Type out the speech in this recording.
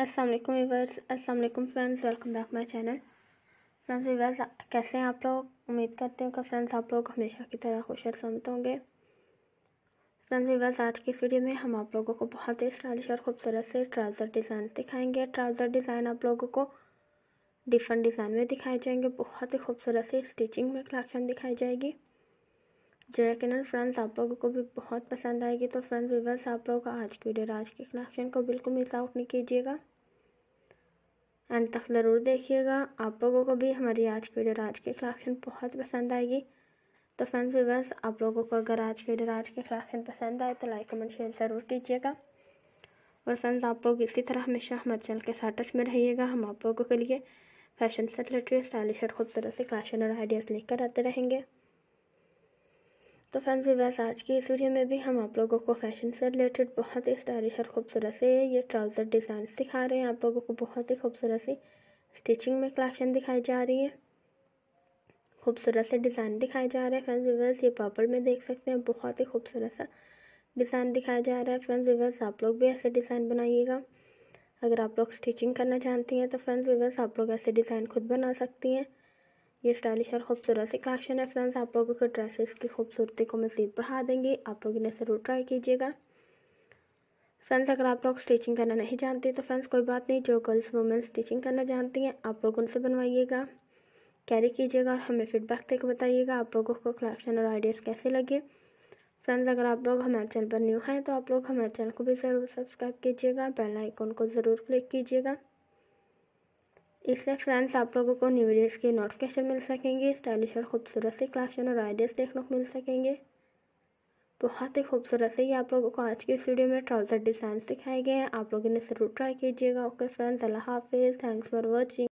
Aslam viewers viewers friends welcome back my channel friends viewers कैसे हैं आप लोग उम्मीद करते हैं कि फ्रेंड्स आप लोग हमेशा की तरह खुश और समत होंगे फ्रेंड्स वीवर्स आज की इस वीडियो में हम आप लोगों को बहुत ही स्टाइलिश और खूबसूरत से ट्राउज़र डिज़ाइन दिखाएंगे ट्राउज़र डिज़ाइन आप लोगों को डिफरेंट डिज़ाइन में दिखाए जाएंगे बहुत ही खूबसूरत से स्टिचिंग में कलेक्शन दिखाई जाएगी जो यकीन फ्रेंड्स आप लोगों को भी बहुत पसंद आएगी तो फ्रेंड्स वीवर्स आप लोग आज की वीडियो आज के कलेक्शन को बिल्कुल मिस आउट नहीं कीजिएगा एंड तक ज़रूर देखिएगा आप लोगों को भी हमारी आज की वीडियो आज की कलेक्शन बहुत पसंद आएगी तो फ्रेंड्स व्यूवर्स आप लोगों को अगर आज की वीडियो आज के कलेक्शन पसंद आए तो लाइक कमेंट शेयर ज़रूर कीजिएगा और फ्रेंड्स आप लोग इसी तरह हमेशा हमारे चैनल के साथ टच में रहिएगा हम आप लोगों के लिए फैशन से रिलेटेड स्टाइलिश और खूबसूरत से कलेक्शन और आइडियाज़ लेकर आते रहेंगे तो फैंस वैसे आज की इस वीडियो में भी हम आप लोगों को फैशन से रिलेटेड बहुत ही स्टाइलिश और खूबसूरत से ये ट्राउज़र डिज़ाइन दिखा रहे हैं आप लोगों को बहुत ही खूबसूरत सी स्टिचिंग में कलेक्शन दिखाई जा रही है खूबसूरत से डिज़ाइन दिखाए जा रहे हैं फ्रेंड्स वीवर्स ये पर्पल में देख सकते हैं बहुत ही खूबसूरत सा डिज़ाइन दिखाया जा रहा है फ्रेंड्स वीवर्स आप लोग भी ऐसे डिज़ाइन बनाइएगा अगर आप लोग स्टिचिंग करना चाहती हैं तो फ्रेंड्स वीवर्स आप लोग ऐसे डिज़ाइन खुद बना सकती हैं ये स्टाइलिश और खूबसूरत सी कलेक्शन है फ्रेंड्स आप लोगों को ड्रेसेस की खूबसूरती को मज़ीद बढ़ा देंगे आप लोग इन्हें ज़रूर ट्राई कीजिएगा फ्रेंड्स अगर आप लोग स्टिचिंग करना नहीं जानते तो फ्रेंड्स कोई बात नहीं जो गर्ल्स वुमेन स्टिचिंग करना जानती हैं आप लोग उनसे बनवाइएगा कैरी कीजिएगा और हमें फीडबैक देकर बताइएगा आप लोगों को कलेक्शन और आइडियाज़ कैसे लगे फ्रेंड्स अगर आप लोग हमारे चैनल पर न्यू हैं तो आप लोग हमारे चैनल को भी ज़रूर सब्सक्राइब कीजिएगा बेल आइकॉन को ज़रूर क्लिक कीजिएगा इससे फ्रेंड्स आप लोगों को न्यू वीडियोस के नोटिफिकेशन मिल सकेंगे स्टाइलिश और खूबसूरत से कलेक्शन और आइडियाज़ देखने को मिल सकेंगे बहुत ही खूबसूरत से ये आप लोगों को आज के इस वीडियो में ट्राउज़र डिज़ाइन दिखाए गए हैं आप लोग इन्हें ज़रूर ट्राई कीजिएगा ओके फ्रेंड्स अल्लाह हाफिज़ थैंक्स फॉर वॉचिंग